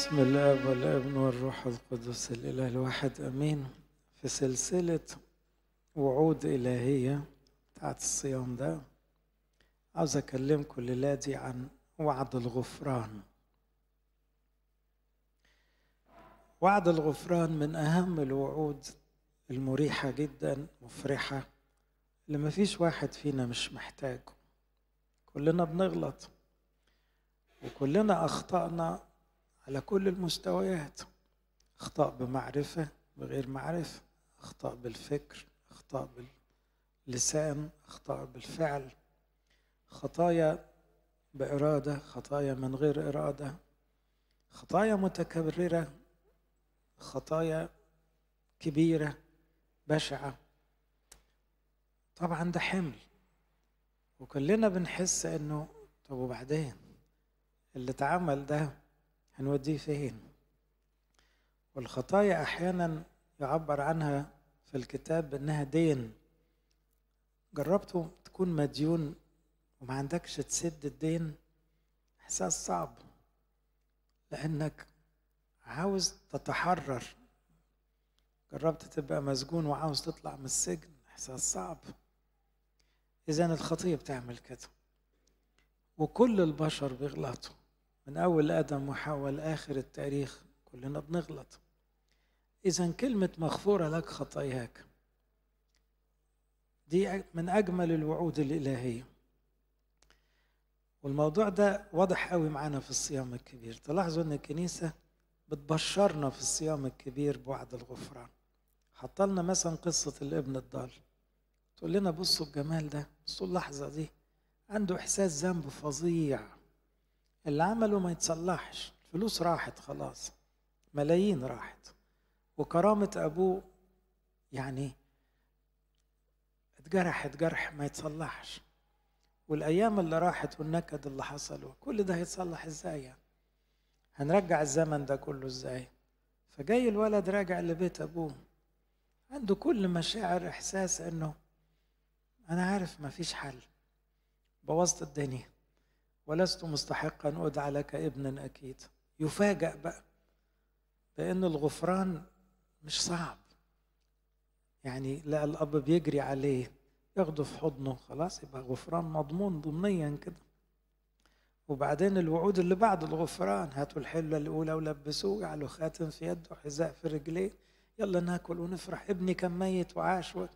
بسم الله والابن والروح القدس الاله الواحد امين في سلسله وعود الهيه بتاعت الصيام ده عاوز اكلمكم الليله دي عن وعد الغفران وعد الغفران من اهم الوعود المريحه جدا مفرحه اللي مفيش واحد فينا مش محتاجه كلنا بنغلط وكلنا اخطانا على كل المستويات اخطاء بمعرفة بغير معرفة اخطاء بالفكر اخطاء باللسان اخطاء بالفعل خطايا بإرادة خطايا من غير إرادة خطايا متكررة خطايا كبيرة بشعة طبعا ده حمل وكلنا بنحس انه طب وبعدين اللي اتعمل ده هنوديه فين والخطايا أحيانا يعبر عنها في الكتاب بأنها دين جربته تكون مديون وما عندكش تسد الدين إحساس صعب لأنك عاوز تتحرر جربت تبقى مسجون وعاوز تطلع من السجن إحساس صعب إذا الخطية بتعمل كده وكل البشر بيغلطوا من أول آدم وحواء آخر التاريخ كلنا بنغلط إذا كلمة مغفورة لك خطاياك دي من أجمل الوعود الإلهية والموضوع ده واضح قوي معانا في الصيام الكبير تلاحظوا أن الكنيسة بتبشرنا في الصيام الكبير بوعد الغفران حطلنا مثلا قصة الابن الضال تقول لنا بصوا الجمال ده بصوا اللحظة دي عنده إحساس ذنب فظيع اللي عمله ما يتصلحش فلوس راحت خلاص ملايين راحت وكرامة أبوه يعني اتجرحت جرح ما يتصلحش والأيام اللي راحت والنكد اللي حصل كل ده هيتصلح إزاي يعني هنرجع الزمن ده كله إزاي فجاي الولد راجع لبيت أبوه عنده كل مشاعر إحساس إنه أنا عارف مفيش حل بوظت الدنيا ولست مستحقا أدعى لك ابنا أكيد يفاجأ بقى بأن الغفران مش صعب يعني لا الأب بيجري عليه ياخده في حضنه خلاص يبقى غفران مضمون ضمنيا كده وبعدين الوعود اللي بعد الغفران هاتوا الحلة الأولى ولبسوه وجعلوا خاتم في يده وحذاء في رجليه يلا ناكل ونفرح ابني كان ميت وعاش و...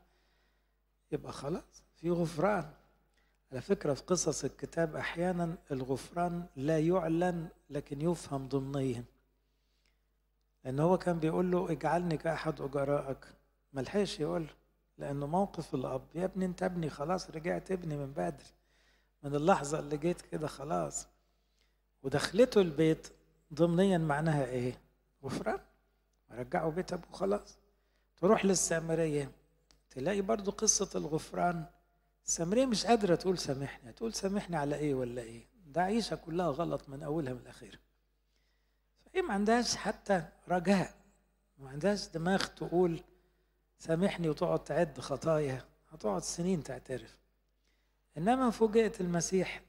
يبقى خلاص في غفران على فكرة في قصص الكتاب أحيانا الغفران لا يعلن لكن يفهم ضمنيا لأن هو كان بيقول له اجعلني كأحد أجرائك ملحقش يقول لأنه موقف الأب يا ابني أنت ابني خلاص رجعت ابني من بدري من اللحظة اللي جيت كده خلاص ودخلته البيت ضمنيا معناها إيه؟ غفران رجعوا بيت أبوه خلاص تروح للسامرية تلاقي برضو قصة الغفران سامرية مش قادره تقول سامحني تقول سامحني على ايه ولا ايه ده عيشه كلها غلط من اولها من اخرها فهي ما عندهاش حتى رجاء ما عندهاش دماغ تقول سامحني وتقعد تعد خطايا هتقعد سنين تعترف انما فوجئت المسيح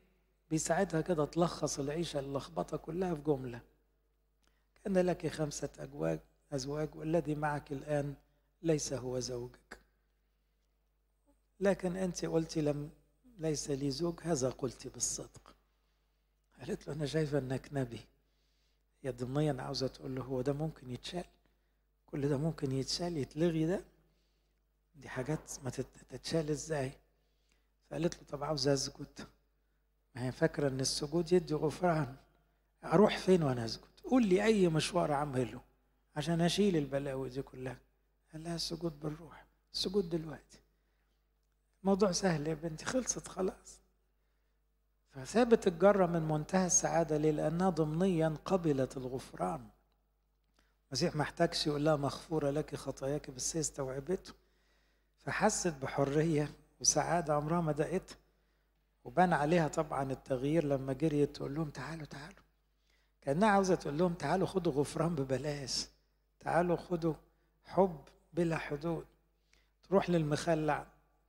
بيساعدها كده تلخص العيشه اللخبطه كلها في جمله كان لك خمسه اجواج ازواج والذي معك الان ليس هو زوجك لكن أنت قلت لم ليس لي زوج هذا قلت بالصدق قالت له أنا شايفة أنك نبي هي ضمنيا عاوزة تقول له هو ده ممكن يتشال كل ده ممكن يتشال يتلغي ده دي حاجات ما تتشال ازاي فقالت له طب عاوزة أسجد ما هي فاكرة إن السجود يدي غفران أروح فين وأنا أسجد قول لي أي مشوار أعمله عشان أشيل البلاوي دي كلها قال لها السجود بالروح السجود دلوقتي موضوع سهل يا بنتي خلصت خلاص فثابت الجرة من منتهى السعادة ليه؟ لأنها ضمنيا قبلت الغفران المسيح ما احتاجش يقول لها مغفورة لك خطاياك بس هي استوعبته فحست بحرية وسعادة عمرها ما دقتها وبان عليها طبعا التغيير لما جريت تقول لهم تعالوا تعالوا كأنها عاوزة تقول لهم تعالوا خدوا غفران ببلاش تعالوا خدوا حب بلا حدود تروح للمخلع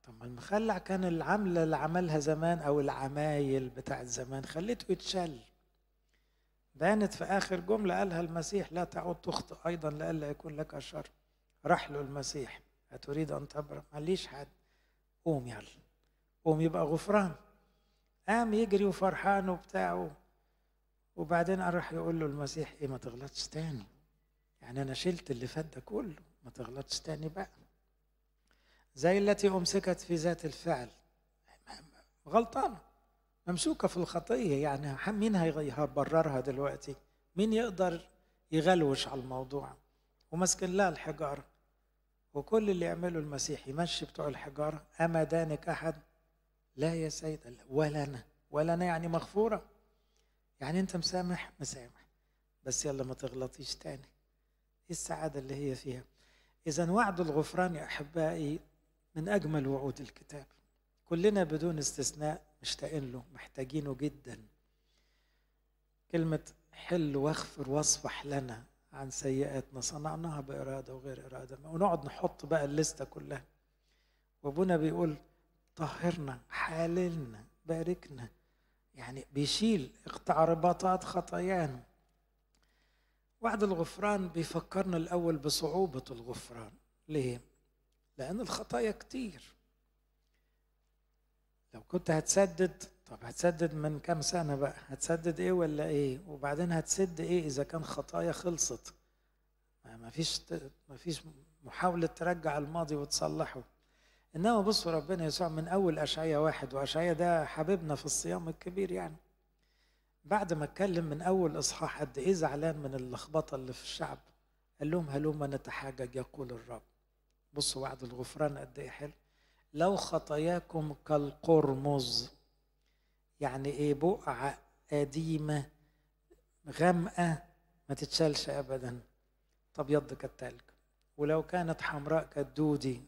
طب المخلع كان العملة اللي عملها زمان أو العمايل بتاعت زمان خليته يتشل بانت في آخر جملة قالها المسيح لا تعود تخطئ أيضا لئلا يكون لك شر راح له المسيح أتريد أن تبرأ ماليش حد قوم يلا قوم يبقى غفران قام يجري وفرحان وبتاعه وبعدين راح يقول له المسيح ايه ما تغلطش تاني يعني انا شلت اللي فات ده كله ما تغلطش تاني بقى زي التي أمسكت في ذات الفعل غلطانة ممسوكة في الخطية يعني مين هيبررها دلوقتي مين يقدر يغلوش على الموضوع ومسكن لها الحجارة وكل اللي يعمله المسيح يمشي بتوع الحجارة أما دانك أحد لا يا سيد ولا أنا ولا أنا يعني مغفورة يعني أنت مسامح مسامح بس يلا ما تغلطيش تاني إيه السعادة اللي هي فيها إذا وعد الغفران يا أحبائي من أجمل وعود الكتاب كلنا بدون استثناء مشتاقين له محتاجينه جدا كلمة حل واغفر واصفح لنا عن سيئاتنا صنعناها بإرادة وغير إرادة ونقعد نحط بقى الليستة كلها وابونا بيقول طهرنا حاللنا باركنا يعني بيشيل اقطع رباطات خطايانا وعد الغفران بيفكرنا الأول بصعوبة الغفران ليه؟ لأن الخطايا كتير لو كنت هتسدد طب هتسدد من كام سنة بقى هتسدد ايه ولا ايه وبعدين هتسد ايه إذا كان خطايا خلصت ما فيش ما فيش محاولة ترجع الماضي وتصلحه إنما بصوا ربنا يسوع من أول أشعية واحد وأشعية ده حبيبنا في الصيام الكبير يعني بعد ما اتكلم من أول إصحاح قد إيه زعلان من اللخبطة اللي في الشعب قال لهم هلوم نتحاجج يقول الرب بصوا وعد الغفران قد ايه حلو لو خطاياكم كالقرمز يعني ايه بقعة قديمة غامقة ما تتشالش ابدا تبيض كالتلج ولو كانت حمراء كالدودي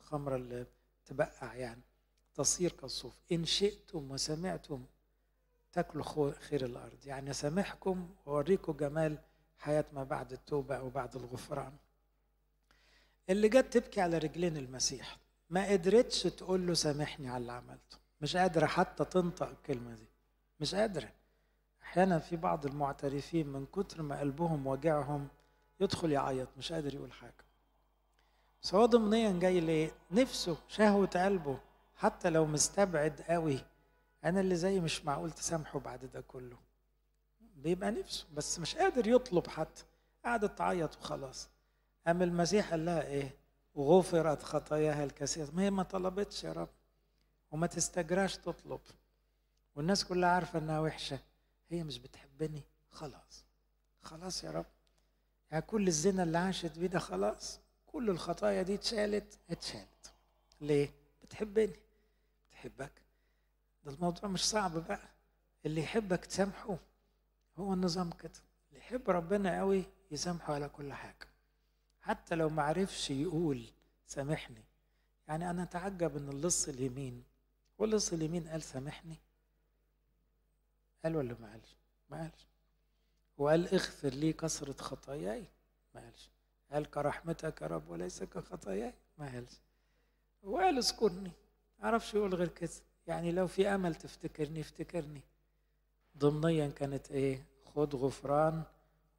خمرة اللي تبقع يعني تصير كالصوف إن شئتم وسمعتم تاكلوا خير الأرض يعني سامحكم وأوريكم جمال حياة ما بعد التوبة أو بعد الغفران اللي جت تبكي على رجلين المسيح ما قدرتش تقول له سامحني على اللي عملته مش قادرة حتى تنطق الكلمة دي مش قادرة أحيانا في بعض المعترفين من كتر ما قلبهم وجعهم يدخل يعيط مش قادر يقول حاجة بس هو ضمنيا جاي ليه نفسه شهوة قلبه حتى لو مستبعد قوي أنا اللي زي مش معقول تسامحه بعد ده كله بيبقى نفسه بس مش قادر يطلب حتى قعدت تعيط وخلاص أم المسيح قال لها إيه؟ غفرت خطاياها الكثير ما هي ما طلبتش يا رب وما تستجراش تطلب والناس كلها عارفة إنها وحشة هي مش بتحبني خلاص خلاص يا رب يعني كل الزنا اللي عاشت بيه ده خلاص كل الخطايا دي اتشالت اتشالت ليه؟ بتحبني بتحبك ده الموضوع مش صعب بقى اللي يحبك تسامحه هو النظام كده اللي يحب ربنا قوي يسامحه على كل حاجه حتى لو ما عرفش يقول سامحني يعني أنا أتعجب إن اللص اليمين واللص اليمين قال سامحني قال ولا ما قالش؟ ما قالش وقال اغفر لي كثرة خطاياي ما قالش قال كرحمتك يا رب وليس كخطاياي ما قالش وقال اذكرني عرفش يقول غير كده يعني لو في امل تفتكرني افتكرني ضمنيا كانت ايه خد غفران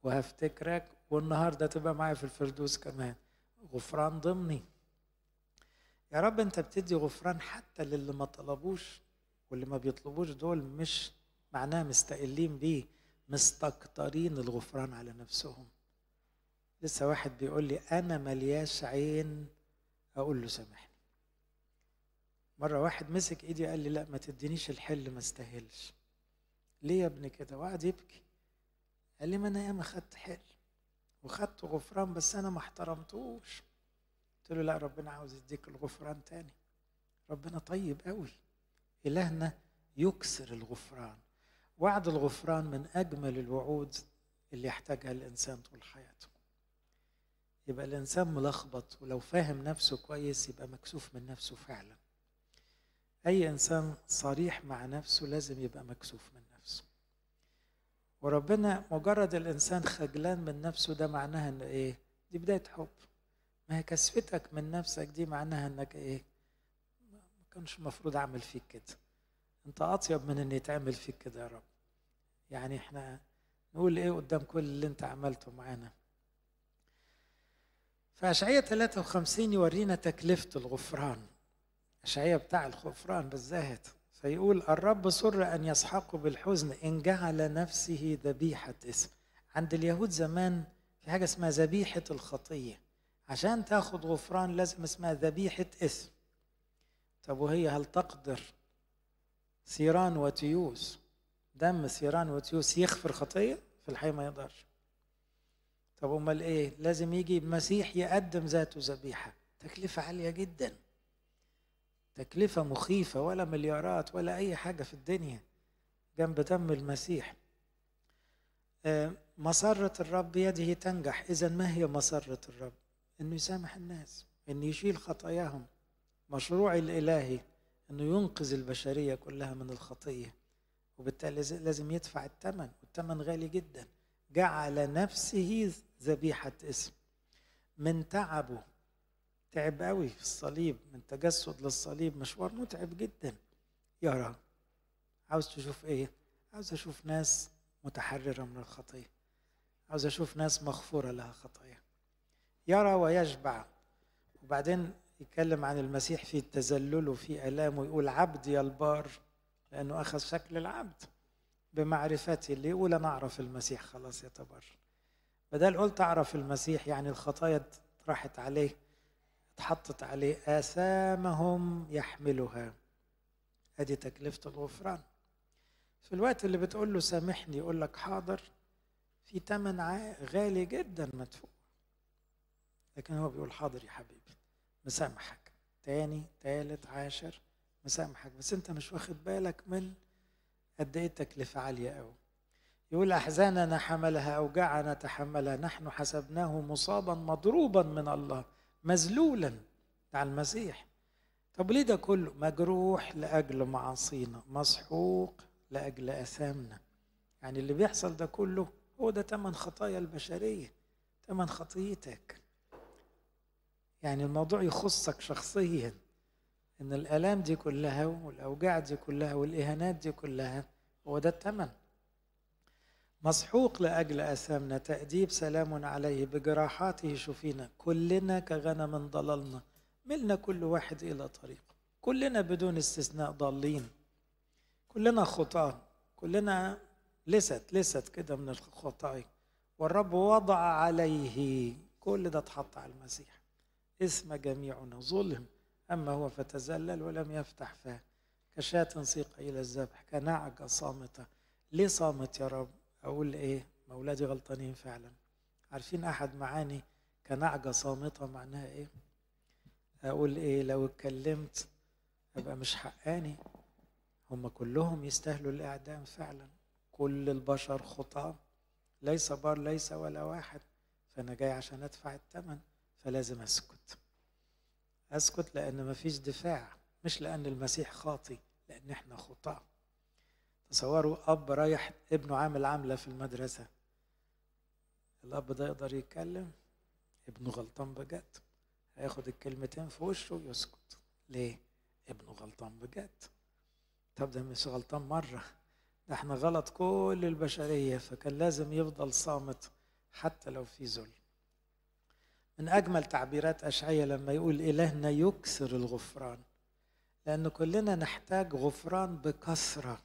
وهفتكرك والنهارده تبقى معايا في الفردوس كمان غفران ضمني يا رب انت بتدي غفران حتى للي ما طلبوش واللي ما بيطلبوش دول مش معناه مستقلين بيه مستكترين الغفران على نفسهم لسه واحد بيقول لي انا ملياش عين اقول له سامحني مره واحد مسك ايدي قال لي لا ما تدينيش الحل ما استاهلش ليه يا ابني كده وقعد يبكي قال لي ما انا ياما خدت حل وخدت غفران بس انا ما احترمتوش قلت له لا ربنا عاوز يديك الغفران تاني ربنا طيب قوي الهنا يكسر الغفران وعد الغفران من اجمل الوعود اللي يحتاجها الانسان طول حياته يبقى الانسان ملخبط ولو فاهم نفسه كويس يبقى مكسوف من نفسه فعلا اي انسان صريح مع نفسه لازم يبقى مكسوف من وربنا مجرد الانسان خجلان من نفسه ده معناها ان ايه دي بدايه حب ما هي كسفتك من نفسك دي معناها انك ايه ما كانش المفروض اعمل فيك كده انت اطيب من ان يتعمل فيك كده يا رب يعني احنا نقول ايه قدام كل اللي انت عملته معانا فأشعية 53 يورينا تكلفة الغفران أشعية بتاع الغفران بالذات فيقول الرب سر أن يسحقه بالحزن إن جعل نفسه ذبيحة اسم عند اليهود زمان في حاجة اسمها ذبيحة الخطية عشان تاخد غفران لازم اسمها ذبيحة اسم طب وهي هل تقدر سيران وتيوس دم سيران وتيوس يغفر خطية في الحقيقة ما يقدرش طب امال ايه لازم يجي مسيح يقدم ذاته ذبيحة تكلفة عالية جدا تكلفة مخيفة ولا مليارات ولا أي حاجة في الدنيا جنب دم المسيح آه، مسرة الرب بيده تنجح إذا ما هي مسرة الرب أنه يسامح الناس أنه يشيل خطاياهم مشروع الإلهي أنه ينقذ البشرية كلها من الخطية وبالتالي لازم يدفع الثمن والثمن غالي جدا جعل نفسه ذبيحة اسم من تعبه تعب قوي في الصليب من تجسد للصليب مشوار متعب جدا يرى عاوز تشوف ايه عاوز اشوف ناس متحرره من الخطيه عاوز اشوف ناس مغفوره لها خطايا يرى ويشبع وبعدين يتكلم عن المسيح في تذلله وفي الامه يقول عبدي البار لانه اخذ شكل العبد بمعرفتي اللي يقول انا اعرف المسيح خلاص تبر بدل قلت اعرف المسيح يعني الخطايا راحت عليه اتحطت عليه آثامهم يحملها ادي تكلفة الغفران في الوقت اللي بتقول له سامحني يقول لك حاضر في تمن غالي جدا مدفوع لكن هو بيقول حاضر يا حبيبي مسامحك تاني تالت عاشر مسامحك بس انت مش واخد بالك من قد ايه التكلفة عالية قوي يقول أحزاننا حملها أوجاعنا تحملها نحن حسبناه مصابا مضروبا من الله مذلولا بتاع المسيح طب ليه ده كله مجروح لاجل معاصينا مسحوق لاجل اثامنا يعني اللي بيحصل ده كله هو ده تمن خطايا البشريه تمن خطيتك يعني الموضوع يخصك شخصيا ان الالام دي كلها والاوجاع دي كلها والاهانات دي كلها هو ده الثمن مسحوق لأجل أثامنا تأديب سلام عليه بجراحاته شفينا كلنا كغنم ضللنا ملنا كل واحد إلى طريقه كلنا بدون استثناء ضالين كلنا خطاة كلنا لست لست كده من الخطايا والرب وضع عليه كل ده اتحط على المسيح اسم جميعنا ظلم أما هو فتذلل ولم يفتح فاه كشاة سيق إلى الذبح كنعجة صامتة ليه صامت يا رب اقول ايه ما اولادي غلطانين فعلا عارفين احد معاني كنعجه صامته معناها ايه اقول ايه لو اتكلمت ابقى مش حقاني هم كلهم يستاهلوا الاعدام فعلا كل البشر خطاه ليس بار ليس ولا واحد فانا جاي عشان ادفع الثمن فلازم اسكت اسكت لان مفيش دفاع مش لان المسيح خاطي لان احنا خطاه تصوروا اب رايح ابنه عامل عامله في المدرسه الاب ده يقدر يتكلم ابنه غلطان بجد هياخد الكلمتين في وشه ويسكت ليه ابنه غلطان بجد طب ده مش غلطان مره ده احنا غلط كل البشريه فكان لازم يفضل صامت حتى لو في ذل من اجمل تعبيرات اشعيا لما يقول الهنا يكسر الغفران لان كلنا نحتاج غفران بكثره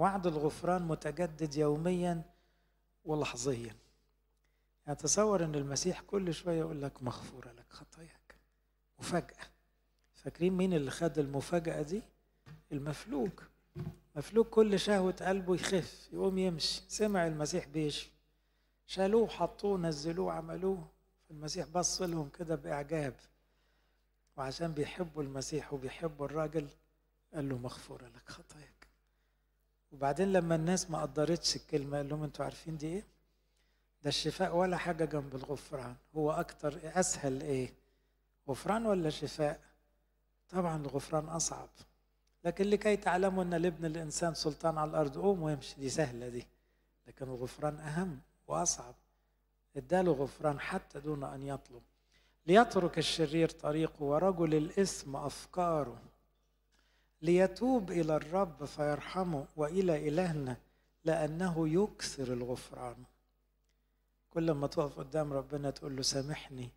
وعد الغفران متجدد يوميا ولحظيا اتصور ان المسيح كل شويه يقول لك مغفوره لك خطاياك مفاجاه فاكرين مين اللي خد المفاجاه دي المفلوج مفلوج كل شهوه قلبه يخف يقوم يمشي سمع المسيح بيش شالوه حطوه نزلوه عملوه فالمسيح بص لهم كده باعجاب وعشان بيحبوا المسيح وبيحبوا الراجل قال له مغفوره لك خطاياك وبعدين لما الناس ما قدرتش الكلمه قال لهم انتوا عارفين دي ايه؟ ده الشفاء ولا حاجه جنب الغفران هو اكتر اسهل ايه؟ غفران ولا شفاء؟ طبعا الغفران اصعب لكن لكي تعلموا ان لابن الانسان سلطان على الارض قوم وامشي دي سهله دي لكن الغفران اهم واصعب اداله غفران حتى دون ان يطلب ليترك الشرير طريقه ورجل الاثم افكاره ليتوب إلى الرب فيرحمه وإلى إلهنا لأنه يكثر الغفران كل ما تقف قدام ربنا تقول له سامحني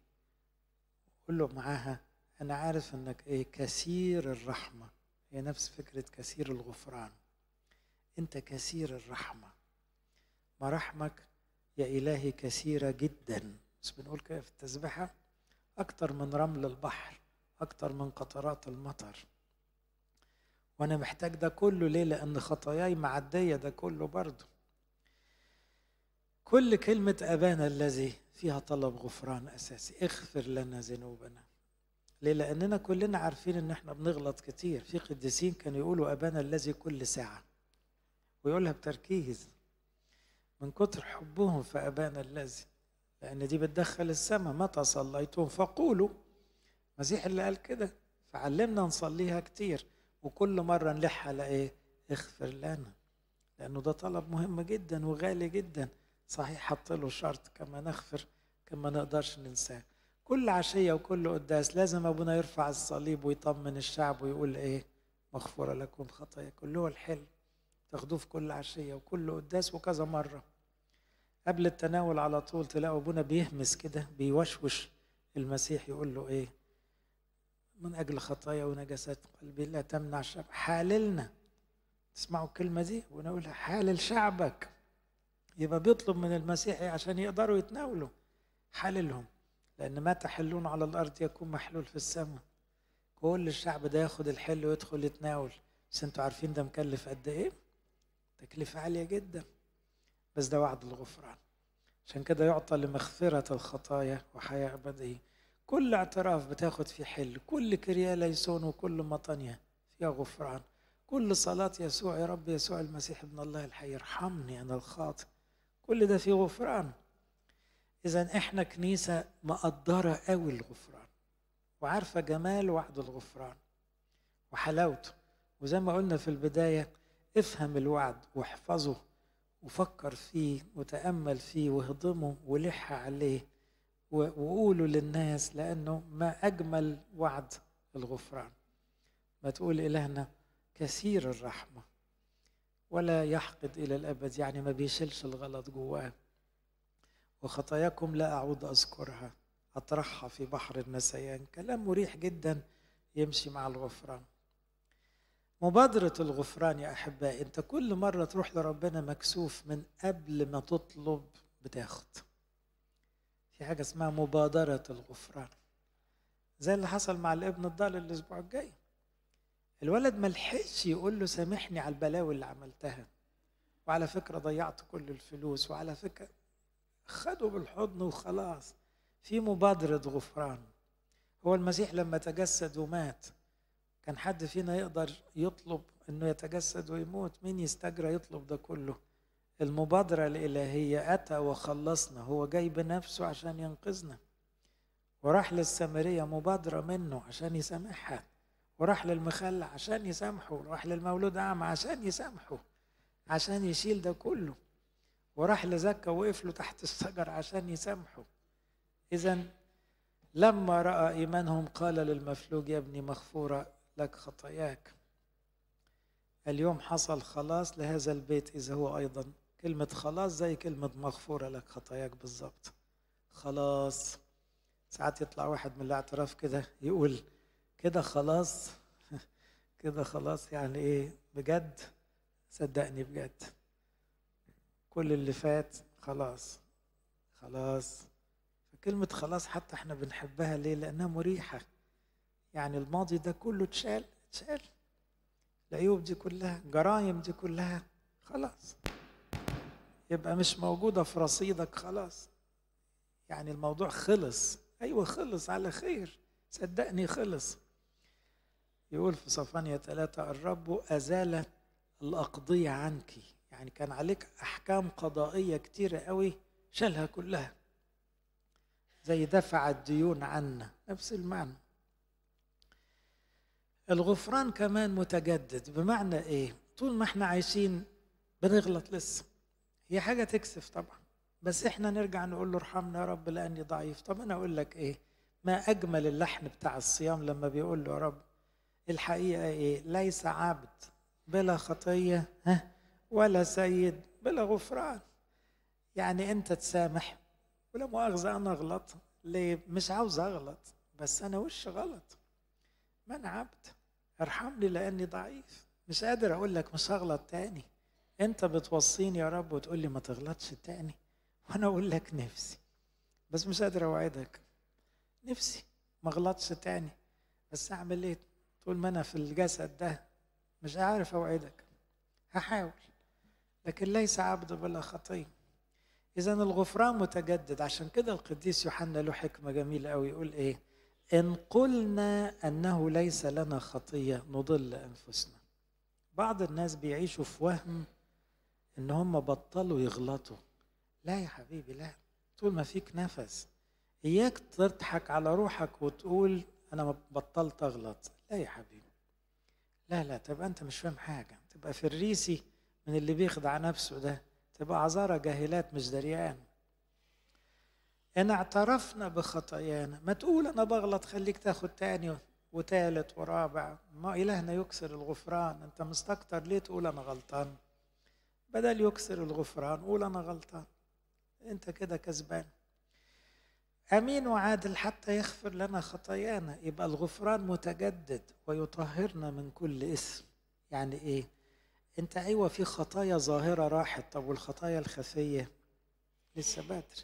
قول له معاها أنا عارف إنك إيه كثير الرحمة هي نفس فكرة كثير الغفران أنت كثير الرحمة مراحمك يا إلهي كثيرة جدا بس بنقول كده في التسبحة أكتر من رمل البحر أكتر من قطرات المطر وانا محتاج ده كله ليه لان خطاياي معديه ده كله برضه كل كلمه ابانا الذي فيها طلب غفران اساسي اغفر لنا ذنوبنا ليه لاننا كلنا عارفين ان احنا بنغلط كتير في قديسين كانوا يقولوا ابانا الذي كل ساعه ويقولها بتركيز من كتر حبهم في ابانا الذي لان دي بتدخل السماء متى صليتم فقولوا مسيح اللي قال كده فعلمنا نصليها كتير وكل مرة نلح على إيه؟ اغفر لنا لأنه ده طلب مهم جدا وغالي جدا صحيح حط له شرط كما نغفر كما نقدرش ننساه كل عشية وكل قداس لازم أبونا يرفع الصليب ويطمن الشعب ويقول إيه مغفورة لكم خطاياكم كله هو تاخدوه في كل عشية وكل قداس وكذا مرة قبل التناول على طول تلاقوا أبونا بيهمس كده بيوشوش المسيح يقول له إيه من أجل خطايا ونجاسات قلبي لا تمنع شعب حاللنا تسمعوا الكلمة دي ونقولها حالل شعبك يبقى بيطلب من المسيح عشان يقدروا يتناولوا حاللهم لأن ما تحلون على الأرض يكون محلول في السماء كل الشعب ده ياخد الحل ويدخل يتناول بس انتوا عارفين ده مكلف قد ايه؟ تكلفة عالية جدا بس ده وعد الغفران عشان كده يعطى لمغفرة الخطايا وحياة أبدية كل اعتراف بتاخد فيه حل كل كرية ليسون وكل مطنية فيها غفران كل صلاة يسوع يا رب يسوع المسيح ابن الله الحي ارحمني أنا الخاطئ كل ده فيه غفران إذا إحنا كنيسة مقدرة قوي الغفران وعارفة جمال وعد الغفران وحلاوته وزي ما قلنا في البداية افهم الوعد واحفظه وفكر فيه وتأمل فيه واهضمه ولح عليه وقولوا للناس لأنه ما أجمل وعد الغفران ما تقول إلهنا كثير الرحمة ولا يحقد إلى الأبد يعني ما بيشيلش الغلط جواه وخطاياكم لا أعود أذكرها أطرحها في بحر النسيان كلام مريح جدا يمشي مع الغفران مبادرة الغفران يا أحبائي أنت كل مرة تروح لربنا مكسوف من قبل ما تطلب بتاخد في حاجه اسمها مبادره الغفران زي اللي حصل مع الابن الضال الاسبوع الجاي الولد ما لحقش يقول له سامحني على البلاوي اللي عملتها وعلى فكره ضيعت كل الفلوس وعلى فكره خده بالحضن وخلاص في مبادره غفران هو المسيح لما تجسد ومات كان حد فينا يقدر يطلب انه يتجسد ويموت مين يستجرى يطلب ده كله المبادرة الإلهية أتى وخلصنا هو جاي بنفسه عشان ينقذنا وراح للسامرية مبادرة منه عشان يسامحها وراح للمخلة عشان يسامحه وراح للمولود أعمى عشان يسامحه عشان يشيل ده كله وراح لزكا وقف له تحت الشجر عشان يسامحه إذا لما رأى إيمانهم قال للمفلوج يا ابني مغفورة لك خطاياك اليوم حصل خلاص لهذا البيت إذا هو أيضا كلمة خلاص زي كلمة مغفورة لك خطاياك بالظبط خلاص ساعات يطلع واحد من الاعتراف كده يقول كده خلاص كده خلاص يعني ايه بجد صدقني بجد كل اللي فات خلاص خلاص كلمة خلاص حتى احنا بنحبها ليه لأنها مريحة يعني الماضي ده كله اتشال اتشال العيوب دي كلها الجرائم دي كلها خلاص يبقى مش موجودة في رصيدك خلاص يعني الموضوع خلص أيوة خلص على خير صدقني خلص يقول في صفانية ثلاثة الرب أزال الأقضية عنك يعني كان عليك أحكام قضائية كتيرة قوي شالها كلها زي دفع الديون عنا نفس المعنى الغفران كمان متجدد بمعنى ايه طول ما احنا عايشين بنغلط لسه هي حاجة تكسف طبعا بس احنا نرجع نقول له ارحمنا يا رب لأني ضعيف طب أنا أقول لك إيه ما أجمل اللحن بتاع الصيام لما بيقول له يا رب الحقيقة إيه ليس عبد بلا خطية ها ولا سيد بلا غفران يعني أنت تسامح ولا مؤاخذة أنا غلط ليه مش عاوز أغلط بس أنا وش غلط ما أنا عبد ارحمني لأني ضعيف مش قادر أقول لك مش هغلط تاني انت بتوصيني يا رب وتقول لي ما تغلطش تاني وانا اقول لك نفسي بس مش قادر اوعدك نفسي ما اغلطش تاني بس اعمل ايه طول ما انا في الجسد ده مش عارف اوعدك هحاول لكن ليس عبد بلا خطيه اذا الغفران متجدد عشان كده القديس يوحنا له حكمه جميله قوي يقول ايه ان قلنا انه ليس لنا خطيه نضل انفسنا بعض الناس بيعيشوا في وهم ان هم بطلوا يغلطوا لا يا حبيبي لا طول ما فيك نفس اياك تضحك على روحك وتقول انا بطلت اغلط لا يا حبيبي لا لا تبقى انت مش فاهم حاجه تبقى فريسي من اللي بيخدع نفسه ده تبقى عذارى جاهلات مش دريان ان اعترفنا بخطايانا ما تقول انا بغلط خليك تاخد تاني وتالت ورابع ما الهنا يكسر الغفران انت مستكتر ليه تقول انا غلطان بدل يكسر الغفران قول أنا غلطان أنت كده كسبان أمين وعادل حتى يغفر لنا خطايانا يبقى الغفران متجدد ويطهرنا من كل اسم يعني إيه؟ أنت أيوة في خطايا ظاهرة راحت طب والخطايا الخفية لسه بدري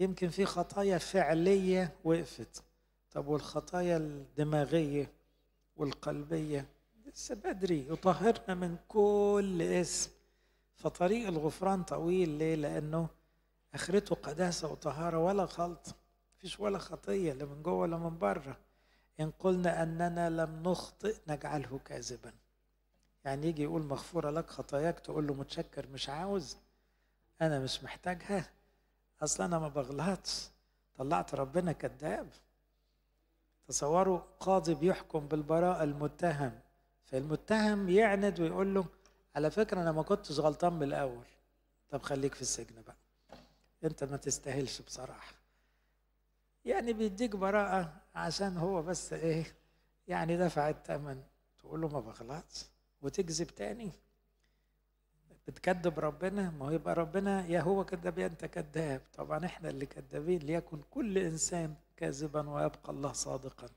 يمكن في خطايا فعلية وقفت طب والخطايا الدماغية والقلبية لسه بدري يطهرنا من كل اسم فطريق الغفران طويل ليه؟ لأنه آخرته قداسة وطهارة ولا خلط مفيش ولا خطية لا من جوه ولا من بره إن قلنا أننا لم نخطئ نجعله كاذبا يعني يجي يقول مغفورة لك خطاياك تقول له متشكر مش عاوز أنا مش محتاجها أصلا أنا ما بغلطش طلعت ربنا كذاب تصوروا قاضي بيحكم بالبراءة المتهم فالمتهم يعند ويقول له على فكره انا ما كنتش غلطان من الاول طب خليك في السجن بقى انت ما تستاهلش بصراحه يعني بيديك براءه عشان هو بس ايه يعني دفع الثمن تقول له ما بغلطش وتكذب تاني بتكذب ربنا ما هو يبقى ربنا يا هو كذاب يا انت كذاب طبعا احنا اللي كذابين ليكن كل انسان كاذبا ويبقى الله صادقا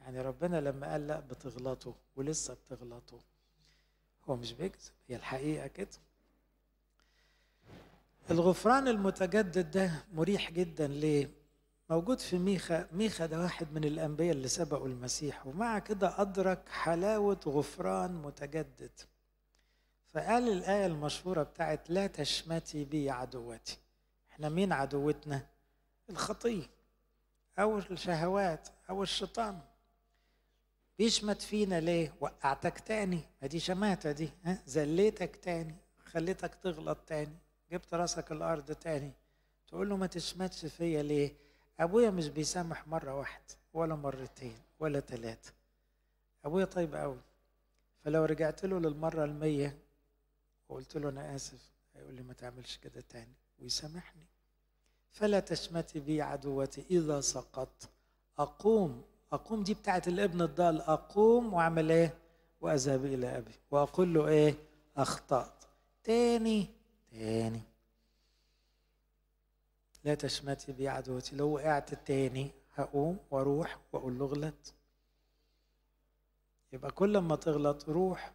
يعني ربنا لما قال لا بتغلطوا ولسه بتغلطوا هو مش بيكذب هي الحقيقة كده الغفران المتجدد ده مريح جدا ليه موجود في ميخا ميخا ده واحد من الأنبياء اللي سبقوا المسيح ومع كده أدرك حلاوة غفران متجدد فقال الآية المشهورة بتاعت لا تشمتي بي عدوتي احنا مين عدوتنا الخطية أو الشهوات أو الشيطان يشمت فينا ليه وقعتك تاني ما دي شماتة دي ها زليتك تاني خليتك تغلط تاني جبت راسك الارض تاني تقول له ما تشمتش فيا ليه ابويا مش بيسامح مرة واحدة ولا مرتين ولا ثلاثة ابويا طيب قوي فلو رجعت له للمرة المية وقلت له انا اسف هيقول لي ما تعملش كده تاني ويسامحني فلا تشمتي بي عدوتي اذا سقطت اقوم أقوم دي بتاعت الابن الضال أقوم وأعمل إيه؟ وأذهب إلى أبي وأقول له إيه؟ أخطأت تاني تاني لا تشمتي بي عدوتي لو وقعت تاني هقوم واروح واقول له غلط يبقى كل ما تغلط روح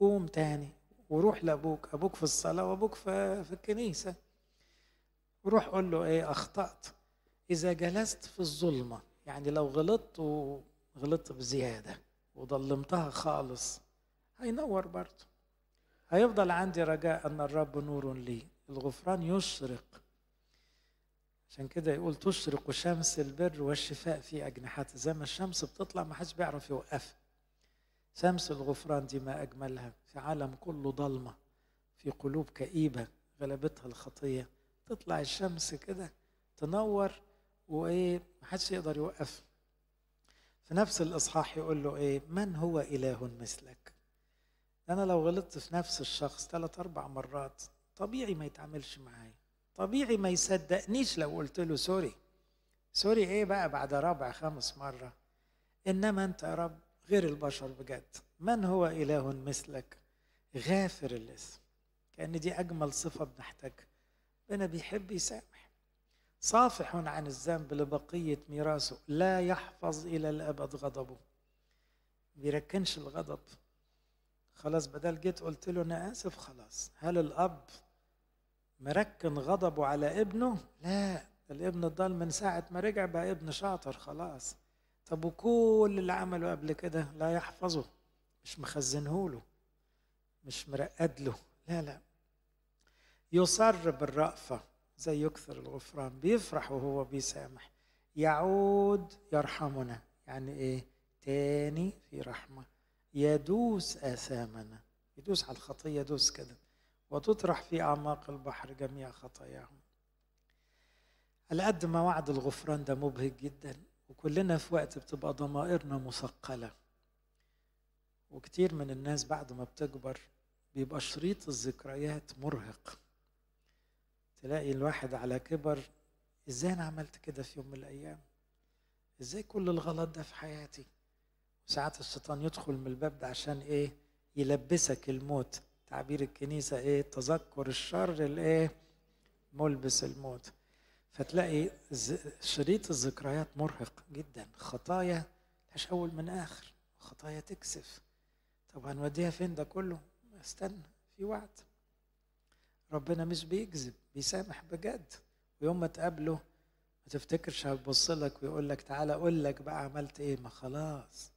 قوم تاني وروح لابوك ابوك في الصلاه وابوك في, في الكنيسه وروح قول له ايه اخطات اذا جلست في الظلمه يعني لو غلطت وغلطت بزيادة وظلمتها خالص هينور برضه هيفضل عندي رجاء أن الرب نور لي الغفران يشرق عشان كده يقول تشرق شمس البر والشفاء في أجنحتها زي ما الشمس بتطلع ما حدش بيعرف يوقفها شمس الغفران دي ما أجملها في عالم كله ضلمة في قلوب كئيبة غلبتها الخطية تطلع الشمس كده تنور وايه محدش يقدر يوقف في نفس الاصحاح يقول له ايه من هو اله مثلك انا لو غلطت في نفس الشخص ثلاث اربع مرات طبيعي ما يتعاملش معايا طبيعي ما يصدقنيش لو قلت له سوري سوري ايه بقى بعد رابع خامس مره انما انت يا رب غير البشر بجد من هو اله مثلك غافر الاسم كان دي اجمل صفه بنحتاجها ربنا بيحب يسامح صافح عن الذنب لبقية ميراثه لا يحفظ إلى الأبد غضبه بيركنش الغضب خلاص بدل جيت قلت له أنا آسف خلاص هل الأب مركن غضبه على ابنه لا الابن ضل من ساعة ما رجع بقى ابن شاطر خلاص طب وكل اللي عمله قبل كده لا يحفظه مش مخزنهوله مش مرقد له لا لا يصر بالرأفة زي يكثر الغفران بيفرح وهو بيسامح يعود يرحمنا يعني ايه تاني في رحمة يدوس آثامنا يدوس على الخطية يدوس كده وتطرح في أعماق البحر جميع خطاياهم على قد ما وعد الغفران ده مبهج جدا وكلنا في وقت بتبقى ضمائرنا مثقلة وكتير من الناس بعد ما بتكبر بيبقى شريط الذكريات مرهق تلاقي الواحد على كبر ازاي انا عملت كده في يوم من الايام ازاي كل الغلط ده في حياتي ساعات الشيطان يدخل من الباب ده عشان ايه يلبسك الموت تعبير الكنيسة ايه تذكر الشر الايه ملبس الموت فتلاقي شريط الذكريات مرهق جدا خطايا مش اول من اخر خطايا تكسف طب هنوديها فين ده كله استنى في وعد ربنا مش بيكذب بيسامح بجد ويوم ما تقابله ما تفتكرش هيبص لك ويقول لك تعالى اقول لك بقى عملت ايه ما خلاص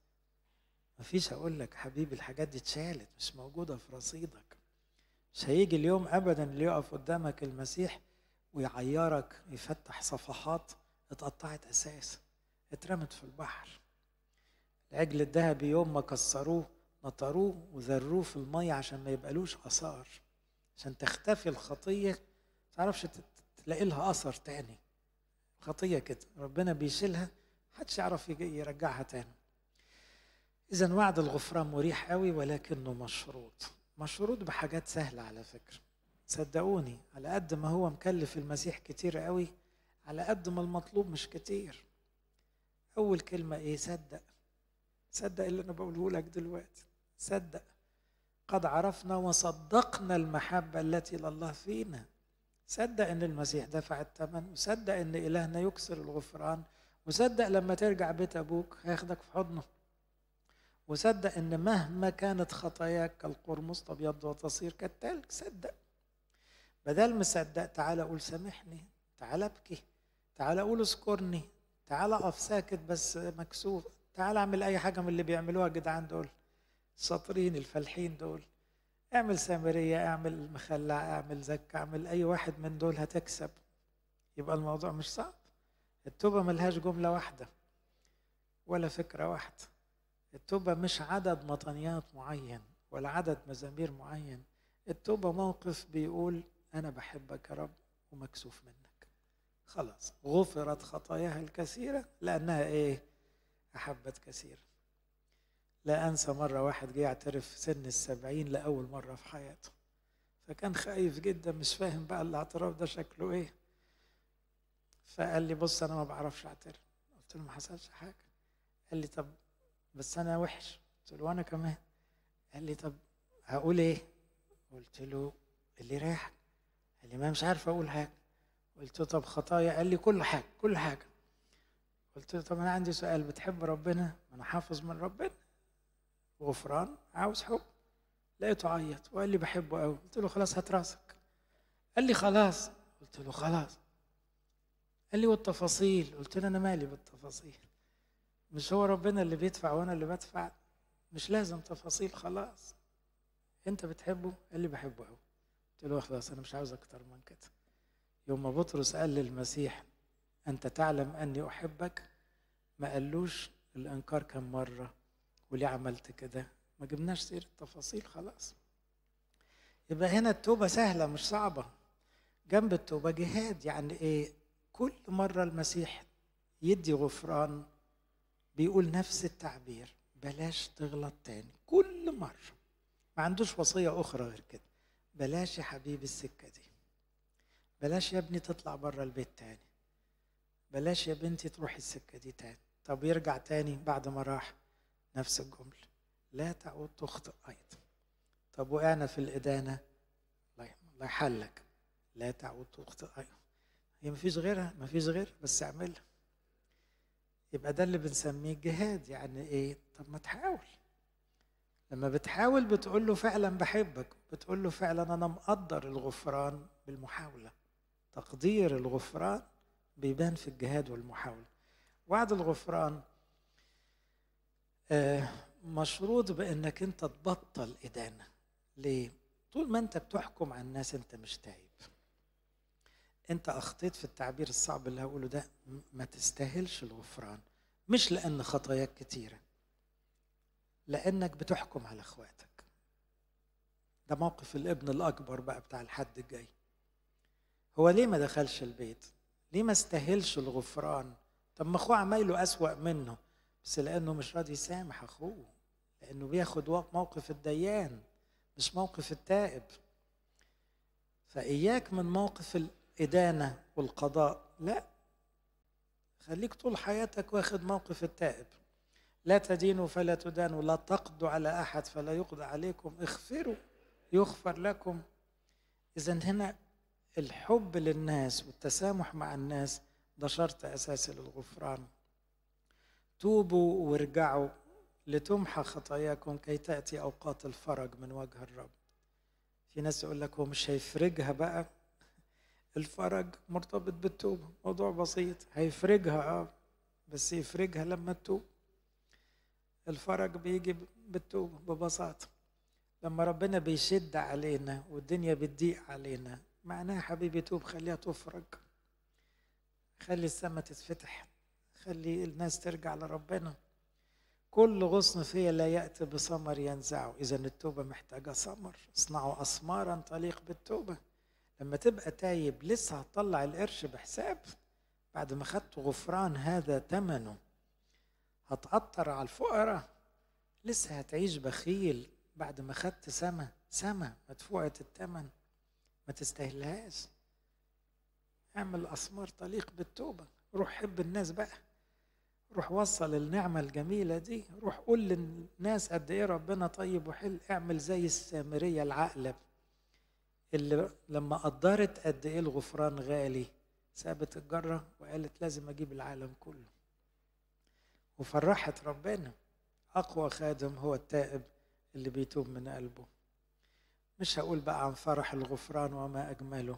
ما فيش اقول لك حبيبي الحاجات دي اتشالت مش موجوده في رصيدك مش هيجي اليوم ابدا اللي يقف قدامك المسيح ويعيرك يفتح صفحات اتقطعت اساس اترمت في البحر العجل الذهبي يوم ما كسروه نطروه وذروه في المية عشان ما يبقالوش اثار عشان تختفي الخطيه ما تعرفش تلاقي لها اثر تاني خطيه كده ربنا بيشيلها محدش يعرف يرجعها تاني اذا وعد الغفران مريح قوي ولكنه مشروط مشروط بحاجات سهله على فكره صدقوني على قد ما هو مكلف المسيح كتير قوي على قد ما المطلوب مش كتير اول كلمه ايه صدق صدق اللي انا بقوله لك دلوقتي صدق قد عرفنا وصدقنا المحبة التي لله فينا صدق ان المسيح دفع الثمن وصدق ان الهنا يكسر الغفران وصدق لما ترجع بيت ابوك هياخدك في حضنه وصدق ان مهما كانت خطاياك كالقرمز تبيض وتصير كالتلج صدق بدل ما صدق تعالى قول سامحني تعالى ابكي تعالى قول اذكرني تعالى اقف ساكت بس مكسوف تعالى اعمل اي حاجه من اللي بيعملوها الجدعان دول الشاطرين الفالحين دول اعمل سامرية اعمل مخلع اعمل زكة اعمل اي واحد من دول هتكسب يبقى الموضوع مش صعب التوبة ملهاش جملة واحدة ولا فكرة واحدة التوبة مش عدد مطنيات معين ولا عدد مزامير معين التوبة موقف بيقول أنا بحبك يا رب ومكسوف منك خلاص غفرت خطاياها الكثيرة لأنها إيه أحبت كثيرا لا أنسى مرة واحد جه يعترف سن السبعين لأول مرة في حياته فكان خايف جدا مش فاهم بقى الاعتراف ده شكله إيه فقال لي بص أنا ما بعرفش أعترف قلت له ما حصلش حاجة قال لي طب بس أنا وحش قلت له وأنا كمان قال لي طب هقول إيه قلت له اللي رايح قال لي ما مش عارف أقول حاجة قلت له طب خطايا قال لي كل حاجة كل حاجة قلت له طب أنا عندي سؤال بتحب ربنا؟ أنا حافظ من ربنا غفران عاوز حب لقيته عيط وقال لي بحبه قوي قلت له خلاص هات راسك قال لي خلاص قلت له خلاص قال لي والتفاصيل قلت له انا مالي بالتفاصيل مش هو ربنا اللي بيدفع وانا اللي بدفع مش لازم تفاصيل خلاص انت بتحبه قال لي بحبه قوي قلت له خلاص انا مش عاوز اكتر من كده يوم ما بطرس قال للمسيح انت تعلم اني احبك ما قالوش الانكار كم مره وليه عملت كده ما جبناش سيرة تفاصيل خلاص يبقى هنا التوبة سهلة مش صعبة جنب التوبة جهاد يعني ايه كل مرة المسيح يدي غفران بيقول نفس التعبير بلاش تغلط تاني كل مرة ما عندوش وصية أخرى غير كده بلاش يا حبيبي السكة دي بلاش يا ابني تطلع بره البيت تاني بلاش يا بنتي تروحي السكة دي تاني طب يرجع تاني بعد ما راح نفس الجملة لا تعود تخطئ أيضا طب وقعنا في الإدانة الله يحلك لا تعود تخطئ أيضا هي مفيش غيرها مفيش غيرها بس اعملها يبقى ده اللي بنسميه الجهاد يعني ايه طب ما تحاول لما بتحاول بتقول له فعلا بحبك بتقول له فعلا انا مقدر الغفران بالمحاوله تقدير الغفران بيبان في الجهاد والمحاوله وعد الغفران آه، مشروط بانك انت تبطل ادانه ليه طول ما انت بتحكم على الناس انت مش تايب انت اخطيت في التعبير الصعب اللي هقوله ده ما تستاهلش الغفران مش لان خطاياك كتيره لانك بتحكم على اخواتك ده موقف الابن الاكبر بقى بتاع الحد الجاي هو ليه ما دخلش البيت ليه ما استاهلش الغفران طب ما اخوه عمايله اسوا منه بس لأنه مش راضي يسامح أخوه لأنه بياخد موقف الديان مش موقف التائب فإياك من موقف الإدانة والقضاء لا خليك طول حياتك واخد موقف التائب لا تدينوا فلا تدانوا لا تقضوا على أحد فلا يقضى عليكم اغفروا يغفر لكم إذا هنا الحب للناس والتسامح مع الناس ده شرط أساسي للغفران توبوا وارجعوا لتمحى خطاياكم كي تأتي أوقات الفرج من وجه الرب في ناس يقول لك هو مش هيفرجها بقى الفرج مرتبط بالتوبة موضوع بسيط هيفرجها اه بس يفرجها لما تتوب الفرج بيجي بالتوبة ببساطة لما ربنا بيشد علينا والدنيا بتضيق علينا معناها حبيبي توب خليها تفرج خلي السماء تتفتح خلي الناس ترجع لربنا كل غصن فيا لا يأتي بثمر ينزعه إذا التوبة محتاجة ثمر اصنعوا أثمارا تليق بالتوبة لما تبقى تايب لسه هتطلع القرش بحساب بعد ما خدت غفران هذا تمنه هتقطر على الفقراء لسه هتعيش بخيل بعد ما خدت سما سما مدفوعة التمن ما تستاهلهاش اعمل أسمار طليق بالتوبة روح حب الناس بقى روح وصل النعمة الجميلة دي روح قول للناس قد ايه ربنا طيب وحل اعمل زي السامرية العقلة اللي لما قدرت قد ايه الغفران غالي سابت الجرة وقالت لازم اجيب العالم كله وفرحت ربنا اقوى خادم هو التائب اللي بيتوب من قلبه مش هقول بقى عن فرح الغفران وما اجمله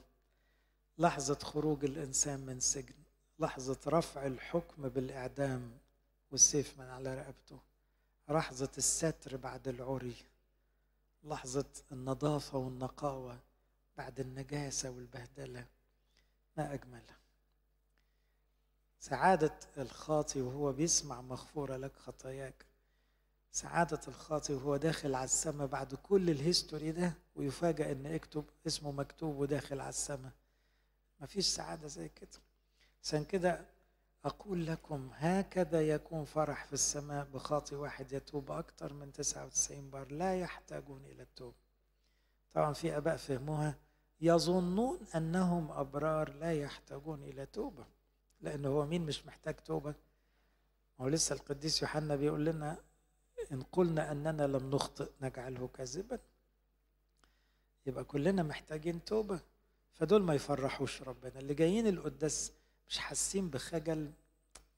لحظة خروج الانسان من سجن لحظة رفع الحكم بالإعدام والسيف من على رقبته لحظة الستر بعد العري لحظة النظافة والنقاوة بعد النجاسة والبهدلة ما أجملها سعادة الخاطي وهو بيسمع مغفورة لك خطاياك سعادة الخاطي وهو داخل على السماء بعد كل الهيستوري ده ويفاجأ إن اكتب اسمه مكتوب وداخل على السماء مفيش سعادة زي كده عشان كده أقول لكم هكذا يكون فرح في السماء بخاطي واحد يتوب أكثر من 99 بار لا يحتاجون إلى التوبة طبعا في آباء فهموها يظنون أنهم أبرار لا يحتاجون إلى توبة لأن هو مين مش محتاج توبة هو لسه القديس يوحنا بيقول لنا إن قلنا أننا لم نخطئ نجعله كاذبا يبقى كلنا محتاجين توبة فدول ما يفرحوش ربنا اللي جايين القداس مش حاسين بخجل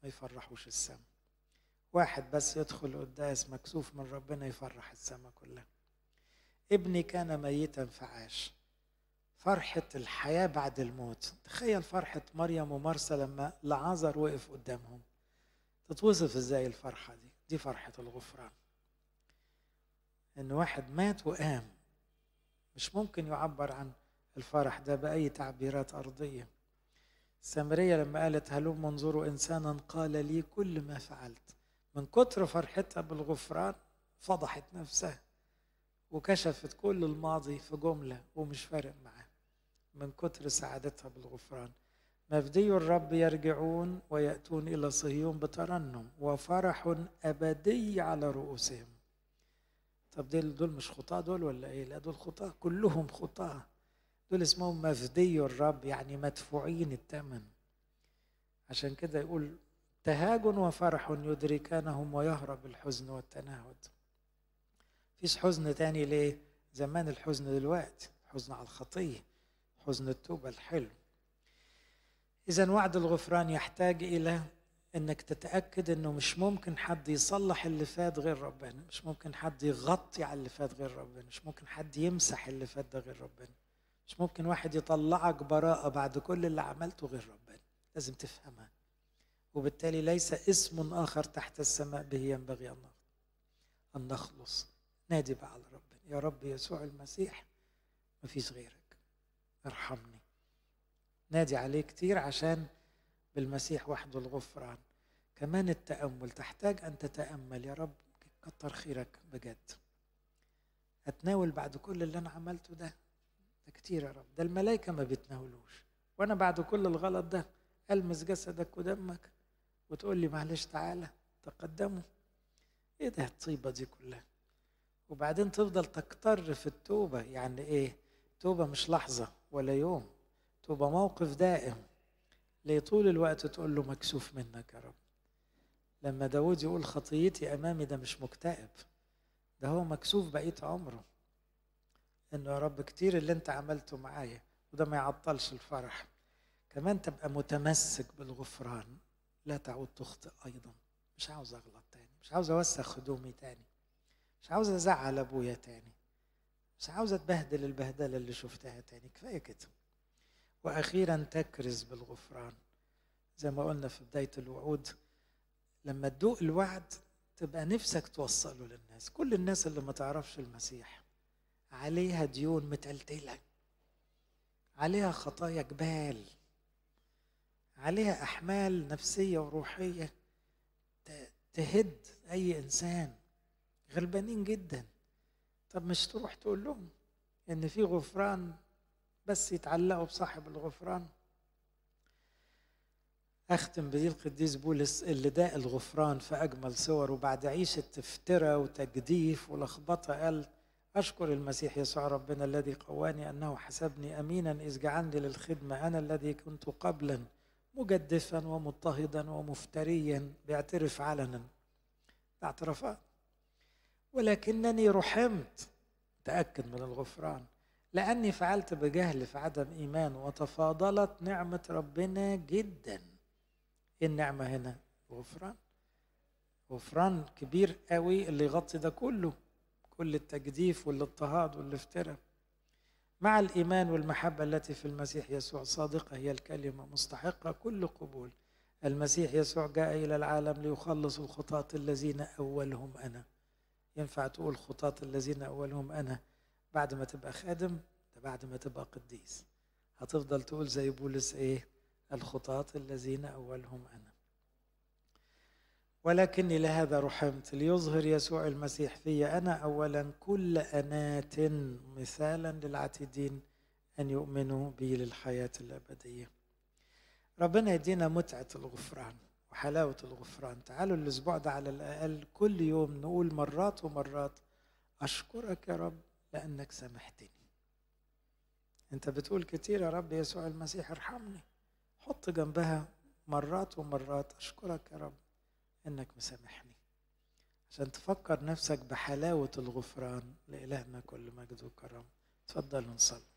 ما يفرحوش السماء واحد بس يدخل قداس مكسوف من ربنا يفرح السماء كلها ابني كان ميتا فعاش فرحة الحياة بعد الموت تخيل فرحة مريم ومرسى لما لعازر وقف قدامهم تتوصف ازاي الفرحة دي دي فرحة الغفران ان واحد مات وقام مش ممكن يعبر عن الفرح ده بأي تعبيرات أرضية السامرية لما قالت هلوم انظروا إنسانا قال لي كل ما فعلت من كتر فرحتها بالغفران فضحت نفسها وكشفت كل الماضي في جملة ومش فارق معاه من كتر سعادتها بالغفران مفدي الرب يرجعون ويأتون إلى صهيون بترنم وفرح أبدي على رؤوسهم طب دول مش خطاة دول ولا إيه؟ لا دول خطاة كلهم خطاة دول اسمهم مفدي الرب يعني مدفوعين الثمن عشان كده يقول تهاج وفرح يدركانهم ويهرب الحزن والتنهد مفيش حزن تاني ليه زمان الحزن دلوقتي حزن على الخطية حزن التوبة الحلو إذا وعد الغفران يحتاج إلى إنك تتأكد إنه مش ممكن حد يصلح اللي فات غير ربنا مش ممكن حد يغطي على اللي فات غير ربنا مش ممكن حد يمسح اللي فات ده غير ربنا مش ممكن واحد يطلعك براءة بعد كل اللي عملته غير ربنا لازم تفهمها وبالتالي ليس اسم آخر تحت السماء به ينبغي أن نخلص نادي بقى على ربنا يا رب يسوع المسيح مفيش غيرك ارحمني نادي عليه كتير عشان بالمسيح وحده الغفران كمان التأمل تحتاج أن تتأمل يا رب كتر خيرك بجد هتناول بعد كل اللي أنا عملته ده ده كتير يا رب ده الملائكة ما بيتناولوش وأنا بعد كل الغلط ده ألمس جسدك ودمك وتقول لي معلش تعالى تقدموا إيه ده الطيبة دي كلها وبعدين تفضل تكتر في التوبة يعني إيه توبة مش لحظة ولا يوم توبة موقف دائم ليه طول الوقت تقول له مكسوف منك يا رب لما داود يقول خطيتي أمامي ده مش مكتئب ده هو مكسوف بقية عمره انه يا رب كتير اللي انت عملته معايا وده ما يعطلش الفرح كمان تبقى متمسك بالغفران لا تعود تخطئ ايضا مش عاوز اغلط تاني مش عاوز اوسخ هدومي تاني مش عاوز ازعل ابويا تاني مش عاوز اتبهدل البهدله اللي شفتها تاني كفايه كده واخيرا تكرز بالغفران زي ما قلنا في بدايه الوعود لما تدوق الوعد تبقى نفسك توصله للناس كل الناس اللي ما تعرفش المسيح عليها ديون متلتلة عليها خطايا جبال عليها أحمال نفسية وروحية تهد أي إنسان غلبانين جدا طب مش تروح تقول لهم إن في غفران بس يتعلقوا بصاحب الغفران أختم بدي القديس بولس اللي داء الغفران في أجمل صوره بعد عيشة تفترة وتجديف ولخبطة قال أشكر المسيح يسوع ربنا الذي قواني أنه حسبني أمينا إذ جعلني للخدمة أنا الذي كنت قبلا مجدفا ومضطهدا ومفتريا بيعترف علنا اعترافات ولكنني رحمت تأكد من الغفران لأني فعلت بجهل في عدم إيمان وتفاضلت نعمة ربنا جدا إيه النعمة هنا غفران غفران كبير قوي اللي يغطي ده كله كل التجديف والاضطهاد والافتراء مع الإيمان والمحبة التي في المسيح يسوع صادقة هي الكلمة مستحقة كل قبول المسيح يسوع جاء إلى العالم ليخلص الخطاة الذين أولهم أنا ينفع تقول خطاة الذين أولهم أنا بعد ما تبقى خادم ده بعد ما تبقى قديس هتفضل تقول زي بولس إيه الخطاة الذين أولهم أنا ولكني لهذا رحمت ليظهر يسوع المسيح في أنا أولا كل أنات مثالا للعتيدين أن يؤمنوا بي للحياة الأبدية ربنا يدينا متعة الغفران وحلاوة الغفران تعالوا الأسبوع ده على الأقل كل يوم نقول مرات ومرات أشكرك يا رب لأنك سامحتني أنت بتقول كتير يا رب يسوع المسيح ارحمني حط جنبها مرات ومرات أشكرك يا رب انك مسامحني عشان تفكر نفسك بحلاوه الغفران لالهنا كل مجد وكرم تفضل ونصلي